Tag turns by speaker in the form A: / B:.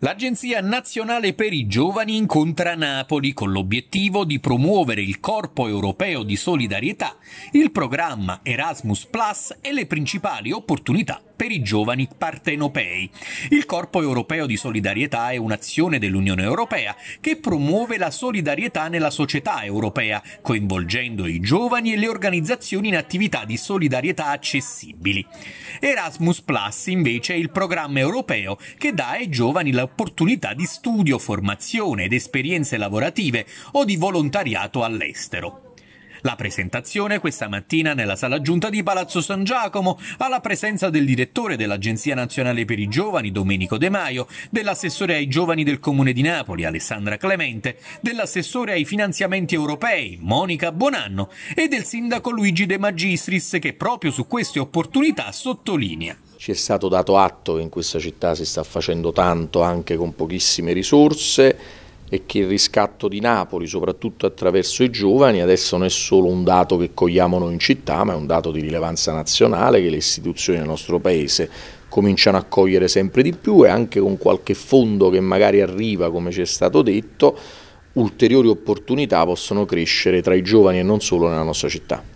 A: L'Agenzia Nazionale per i Giovani incontra Napoli con l'obiettivo di promuovere il Corpo Europeo di Solidarietà, il programma Erasmus Plus e le principali opportunità per i giovani partenopei. Il Corpo Europeo di Solidarietà è un'azione dell'Unione Europea che promuove la solidarietà nella società europea, coinvolgendo i giovani e le organizzazioni in attività di solidarietà accessibili. Erasmus Plus invece è il programma europeo che dà ai giovani la opportunità di studio, formazione ed esperienze lavorative o di volontariato all'estero. La presentazione questa mattina nella sala giunta di Palazzo San Giacomo alla presenza del direttore dell'Agenzia Nazionale per i Giovani Domenico De Maio, dell'assessore ai giovani del Comune di Napoli Alessandra Clemente, dell'assessore ai finanziamenti europei Monica Buonanno e del sindaco Luigi De Magistris che proprio su queste opportunità sottolinea
B: ci è stato dato atto che in questa città si sta facendo tanto anche con pochissime risorse e che il riscatto di Napoli, soprattutto attraverso i giovani, adesso non è solo un dato che cogliamo noi in città, ma è un dato di rilevanza nazionale che le istituzioni del nostro Paese cominciano a cogliere sempre di più e anche con qualche fondo che magari arriva, come ci è stato detto, ulteriori opportunità possono crescere tra i giovani e non solo nella nostra città.